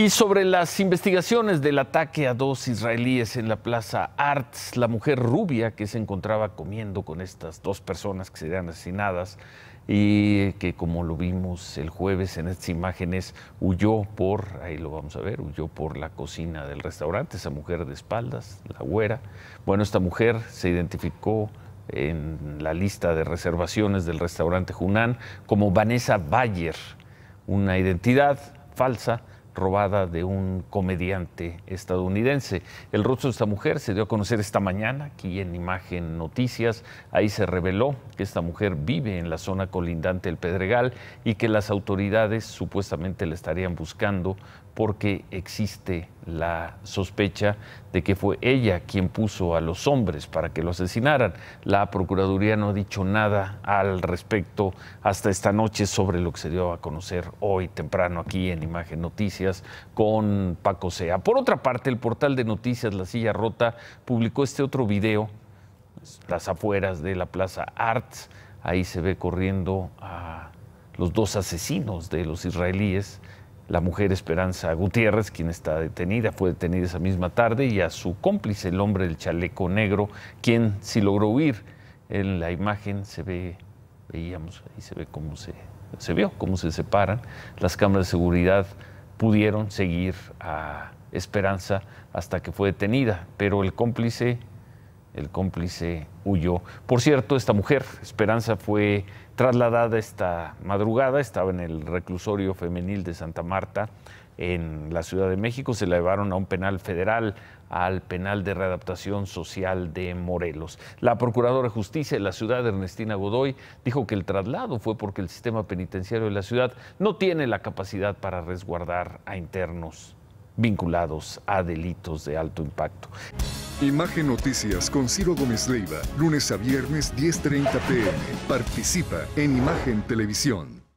Y sobre las investigaciones del ataque a dos israelíes en la plaza Arts, la mujer rubia que se encontraba comiendo con estas dos personas que serían asesinadas y que como lo vimos el jueves en estas imágenes, huyó por, ahí lo vamos a ver, huyó por la cocina del restaurante, esa mujer de espaldas, la güera. Bueno, esta mujer se identificó en la lista de reservaciones del restaurante Junán como Vanessa Bayer, una identidad falsa robada de un comediante estadounidense. El rostro de esta mujer se dio a conocer esta mañana aquí en Imagen Noticias. Ahí se reveló que esta mujer vive en la zona colindante del Pedregal y que las autoridades supuestamente la estarían buscando porque existe la sospecha de que fue ella quien puso a los hombres para que lo asesinaran. La Procuraduría no ha dicho nada al respecto hasta esta noche sobre lo que se dio a conocer hoy temprano aquí en Imagen Noticias con Paco Sea. Por otra parte, el portal de noticias La Silla Rota publicó este otro video, las afueras de la Plaza Arts. Ahí se ve corriendo a los dos asesinos de los israelíes, la mujer Esperanza Gutiérrez, quien está detenida, fue detenida esa misma tarde, y a su cómplice, el hombre del chaleco negro, quien sí logró huir. En la imagen se ve, veíamos, ahí se ve cómo se, se vio, cómo se separan. Las cámaras de seguridad pudieron seguir a Esperanza hasta que fue detenida, pero el cómplice, el cómplice por cierto, esta mujer, Esperanza, fue trasladada esta madrugada, estaba en el reclusorio femenil de Santa Marta, en la Ciudad de México, se la llevaron a un penal federal, al penal de readaptación social de Morelos. La Procuradora de Justicia de la ciudad, Ernestina Godoy, dijo que el traslado fue porque el sistema penitenciario de la ciudad no tiene la capacidad para resguardar a internos vinculados a delitos de alto impacto. Imagen Noticias con Ciro Gómez Leiva, lunes a viernes 10.30 pm. Participa en Imagen Televisión.